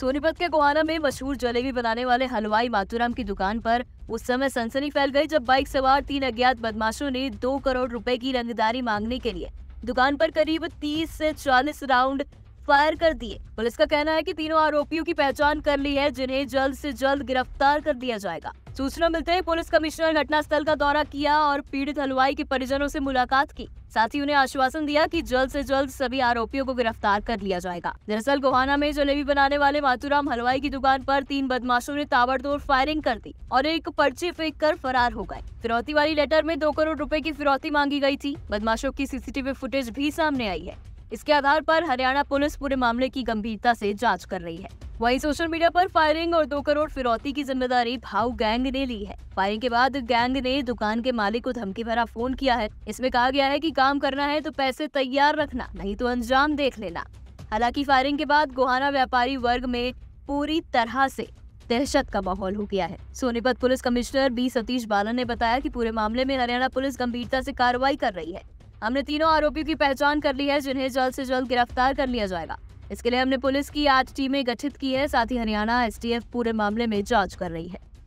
सोनीपत के गोहाना में मशहूर जलेबी बनाने वाले हलवाई माथुराम की दुकान पर उस समय सनसनी फैल गई जब बाइक सवार तीन अज्ञात बदमाशों ने दो करोड़ रुपए की रंगदारी मांगने के लिए दुकान पर करीब 30 से 40 राउंड फायर कर दिए पुलिस का कहना है कि तीनों आरोपियों की पहचान कर ली है जिन्हें जल्द से जल्द गिरफ्तार कर दिया जाएगा सूचना मिलते ही पुलिस कमिश्नर घटनास्थल का दौरा किया और पीड़ित हलवाई के परिजनों से मुलाकात की साथ ही उन्हें आश्वासन दिया कि जल्द से जल्द सभी आरोपियों को गिरफ्तार कर लिया जाएगा दरअसल गोहाना में जलेबी बनाने वाले माथुराम हलवाई की दुकान पर तीन बदमाशों ने ताबड़तोड़ फायरिंग कर दी और एक पर्ची फेंक कर फरार हो गए फिरौती वाली लेटर में दो करोड़ रूपए की फिरौती मांगी गयी थी बदमाशों की सीसीटीवी फुटेज भी सामने आई है इसके आधार पर हरियाणा पुलिस पूरे मामले की गंभीरता से जांच कर रही है वहीं सोशल मीडिया पर फायरिंग और दो करोड़ फिरौती की जिम्मेदारी भाव गैंग ने ली है फायरिंग के बाद गैंग ने दुकान के मालिक को धमकी भरा फोन किया है इसमें कहा गया है की काम करना है तो पैसे तैयार रखना नहीं तो अंजाम देख लेना हालांकि फायरिंग के बाद गोहाना व्यापारी वर्ग में पूरी तरह से दहशत का माहौल हो गया है Sonipat police commissioner B Satish Balan ने बताया कि पूरे मामले में हरियाणा पुलिस गंभीरता से कार्रवाई कर रही है हमने तीनों आरोपियों की पहचान कर ली है जिन्हें जल्द से जल्द गिरफ्तार कर लिया जाएगा इसके लिए हमने पुलिस की आठ टीमें गठित की है साथ ही हरियाणा एसटीएफ पूरे मामले में जांच कर रही है